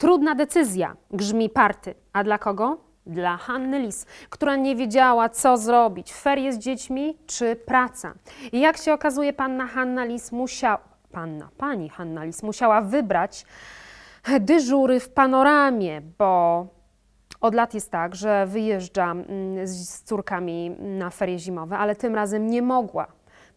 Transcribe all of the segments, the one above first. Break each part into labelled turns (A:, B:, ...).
A: Trudna decyzja, grzmi party. A dla kogo? Dla Hanny Lis, która nie wiedziała, co zrobić: ferie z dziećmi czy praca. I jak się okazuje, panna Hanna Lis musiała, panna, pani Hanna Lis musiała wybrać dyżury w panoramie, bo od lat jest tak, że wyjeżdża mm, z córkami na ferie zimowe, ale tym razem nie mogła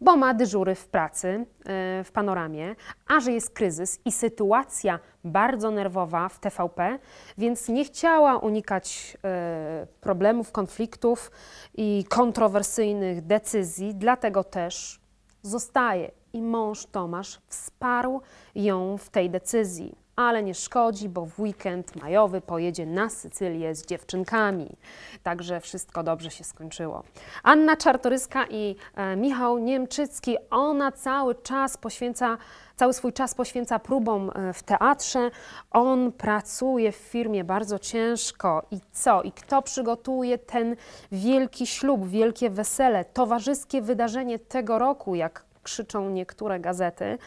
A: bo ma dyżury w pracy, e, w panoramie, a że jest kryzys i sytuacja bardzo nerwowa w TVP, więc nie chciała unikać e, problemów, konfliktów i kontrowersyjnych decyzji, dlatego też zostaje. I mąż Tomasz wsparł ją w tej decyzji ale nie szkodzi, bo w weekend majowy pojedzie na Sycylię z dziewczynkami. Także wszystko dobrze się skończyło. Anna Czartoryska i e, Michał Niemczycki, ona cały czas poświęca, cały swój czas poświęca próbom e, w teatrze. On pracuje w firmie bardzo ciężko i co? I kto przygotuje ten wielki ślub, wielkie wesele, towarzyskie wydarzenie tego roku, jak krzyczą niektóre gazety, e,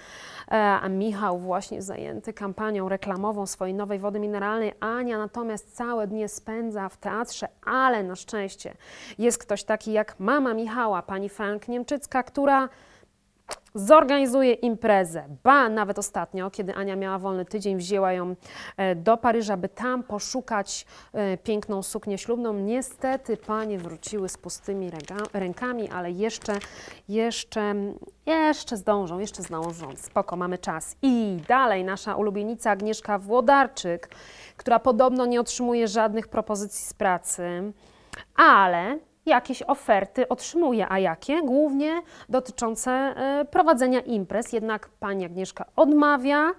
A: a Michał właśnie zajęty kampanią reklamową swojej nowej wody mineralnej, Ania natomiast całe dnie spędza w teatrze, ale na szczęście jest ktoś taki jak mama Michała, pani Frank Niemczycka, która zorganizuje imprezę. Ba, nawet ostatnio, kiedy Ania miała wolny tydzień, wzięła ją e, do Paryża, by tam poszukać e, piękną suknię ślubną. Niestety panie wróciły z pustymi rękami, ale jeszcze, jeszcze, jeszcze zdążą, jeszcze zdążą. Spoko, mamy czas. I dalej nasza ulubienica Agnieszka Włodarczyk, która podobno nie otrzymuje żadnych propozycji z pracy, ale jakieś oferty otrzymuje, a jakie? Głównie dotyczące e, prowadzenia imprez, jednak pani Agnieszka odmawia,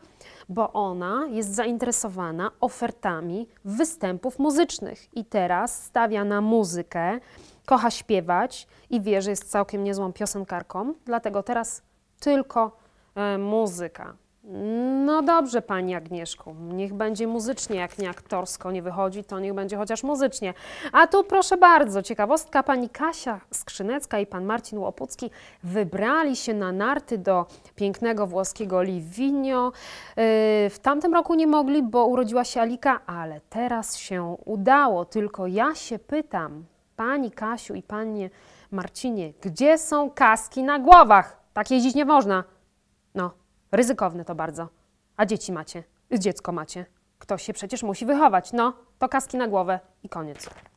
A: bo ona jest zainteresowana ofertami występów muzycznych i teraz stawia na muzykę, kocha śpiewać i wie, że jest całkiem niezłą piosenkarką, dlatego teraz tylko e, muzyka. No dobrze, pani Agnieszku, niech będzie muzycznie, jak nie aktorsko nie wychodzi, to niech będzie chociaż muzycznie. A tu proszę bardzo, ciekawostka, pani Kasia Skrzynecka i pan Marcin Łopucki wybrali się na narty do pięknego włoskiego Livigno. Y, w tamtym roku nie mogli, bo urodziła się Alika, ale teraz się udało. Tylko ja się pytam, pani Kasiu i panie Marcinie, gdzie są kaski na głowach? Tak jeździć nie można. No. Ryzykowne to bardzo. A dzieci macie, dziecko macie. Ktoś się przecież musi wychować. No, to kaski na głowę i koniec.